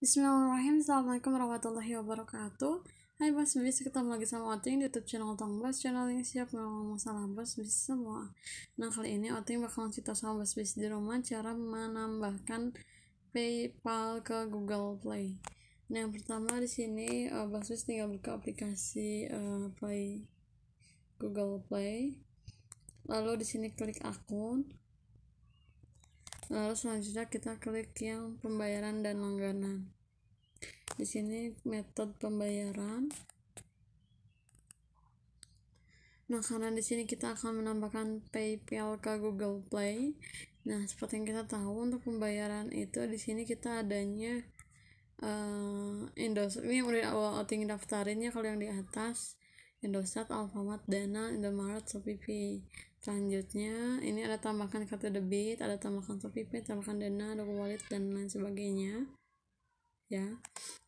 Bismillahirrahmanirrahim Assalamualaikum warahmatullahi wabarakatuh Hai Bos Bis, ketemu lagi sama Oting di YouTube channel Otong Bos Channel yang siap ngomong masalah Bos Bis semua Nah kali ini Oting bakal cerita sama Bos Bis di rumah Cara menambahkan Paypal ke Google Play Nah yang pertama di sini uh, Bos Bis tinggal buka aplikasi uh, Play Google Play Lalu di sini klik akun lalu selanjutnya kita klik yang pembayaran dan langganan di sini metode pembayaran nah karena di sini kita akan menambahkan PayPal ke Google Play nah seperti yang kita tahu untuk pembayaran itu di sini kita adanya uh, eh, Indosat. ini udah awal outing daftarinnya kalau yang di atas Indosat, Alfamart, Dana, Indomaret, Shopee selanjutnya ini ada tambahkan kartu debit ada tambahkan Shopee tambahkan dana ada wallet dan lain sebagainya ya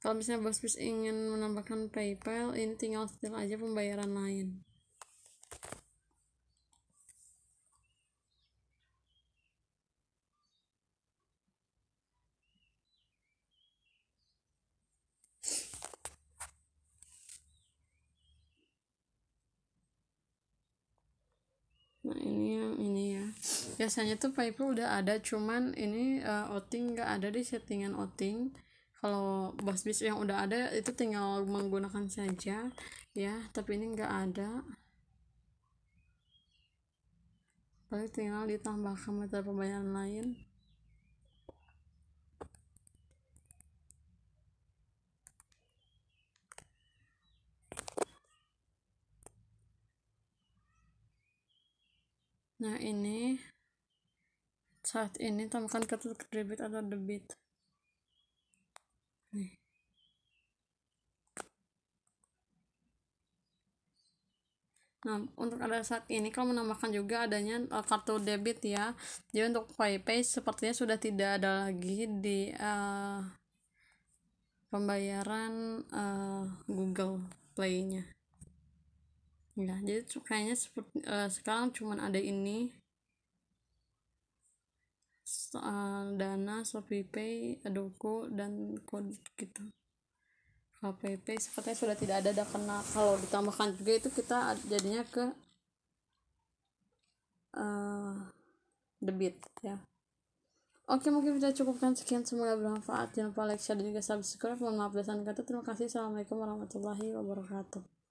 kalau misalnya bos ingin menambahkan PayPal ini tinggal setel aja pembayaran lain nah ini yang ini ya biasanya tuh paypal udah ada cuman ini uh, outing nggak ada di settingan outing kalau bis yang udah ada itu tinggal menggunakan saja ya tapi ini nggak ada paling tinggal ditambahkan metode pembayaran lain nah ini saat ini tambahkan kartu kredit atau debit Nah, untuk ada saat ini kalau menambahkan juga adanya uh, kartu debit ya. Jadi untuk PayPay sepertinya sudah tidak ada lagi di uh, pembayaran uh, Google Play-nya ya jadi kayaknya seperti uh, eh, sekarang cuman ada ini uh, Dana, ShopeePay, Adoko dan kode gitu. KPP sepertinya sudah tidak ada dah kena kalau ditambahkan juga itu kita jadinya ke uh, debit ya. Oke mungkin kita cukupkan sekian semoga bermanfaat jangan lupa like share dan juga subscribe mohon maaf dan kata terima kasih assalamualaikum warahmatullahi wabarakatuh